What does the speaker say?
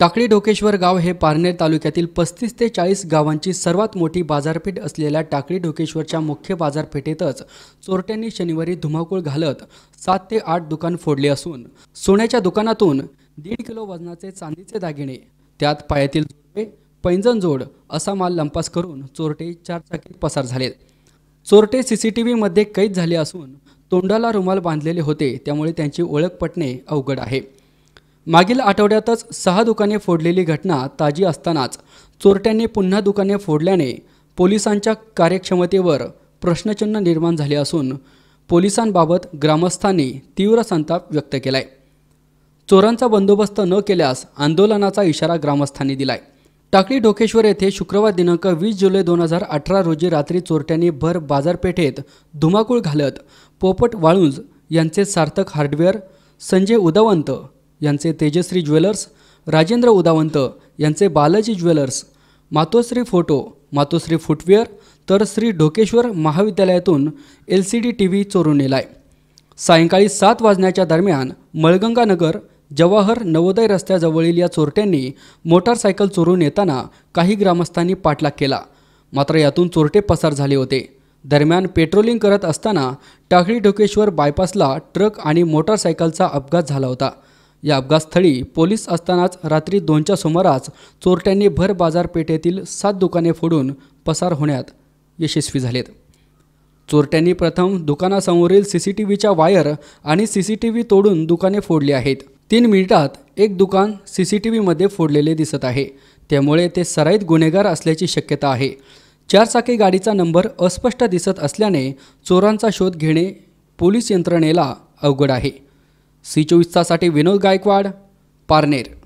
टाकळी ढोकेश्वर गाव हे पारनेर तालुक्यातील पस्तीस ते चाळीस गावांची सर्वात मोठी बाजारपेठ असलेल्या टाकळी ढोकेश्वरच्या मुख्य बाजारपेठेतच चोरट्यांनी शनिवारी धुमाकूळ घालत सात ते आठ दुकान फोडले असून सोन्याच्या दुकानातून दीड किलो वजनाचे चांदीचे दागिने त्यात पायातील पैंजण जोड असा माल लंपास करून चोरटे चारचाकीत पसार झाले चोरटे सी सी टी व्हीमध्ये कैद झाले असून तोंडाला रुमाल बांधलेले होते त्यामुळे त्यांची ओळख पटणे अवघड आहे मागील आठवड्यातच सहा दुकाने फोडलेली घटना ताजी असतानाच चोरट्यांनी पुन्हा दुकाने फोडल्याने पोलिसांच्या कार्यक्षमतेवर प्रश्नचिन्ह निर्माण झाले असून पोलिसांबाबत ग्रामस्थांनी तीव्र संताप व्यक्त केलाय चोरांचा बंदोबस्त न केल्यास आंदोलनाचा इशारा ग्रामस्थांनी दिलाय टाकळी ढोकेश्वर येथे शुक्रवार दिनांक वीस जुलै दोन हजार अठरा रोजी रात्री चोरट्यांनी भर बाजारपेठेत धुमाकूळ घालत पोपट वाळूंज यांचे सार्थक हार्डवेअर संजय उदवंत यांचे तेजश्री ज्वेलर्स राजेंद्र उदावंत यांचे Balaji jewellers Matoshree photo Matoshree footwear तर श्री ढोकेश्वर महाविद्यालयातून L C D T V चोरून नेलाय सायंकाळी सात वाजण्याच्या दरम्यान मळगंगानगर जवाहर नवोदय रस्त्याजवळील या चोरट्यांनी मोटारसायकल चोरून येताना काही ग्रामस्थांनी पाठलाग केला मात्र यातून चोरटे पसार झाले होते दरम्यान पेट्रोलिंग करत असताना टाकळी ढोकेश्वर बायपासला ट्रक आणि मोटारसायकलचा अपघात झाला होता या अपघातस्थळी पोलीस असतानाच रात्री दोनच्या सुमारास चोरट्यांनी भर बाजारपेठेतील सात दुकाने फोडून पसार होण्यात यशस्वी झालेत चोरट्यांनी प्रथम दुकानासमोरील सी सी टी व्हीच्या वायर आणि सी सी टी व्ही तोडून दुकाने फोडली आहेत तीन मिनिटात एक दुकान सी सी टी व्हीमध्ये फोडलेले दिसत आहे त्यामुळे ते सराईत गुन्हेगार असल्याची शक्यता आहे चारचाकी गाडीचा नंबर अस्पष्ट दिसत असल्याने चोरांचा शोध घेणे पोलीस यंत्रणेला अवघड आहे सी चोवीस तासाठी विनोद गायकवाड पारनेर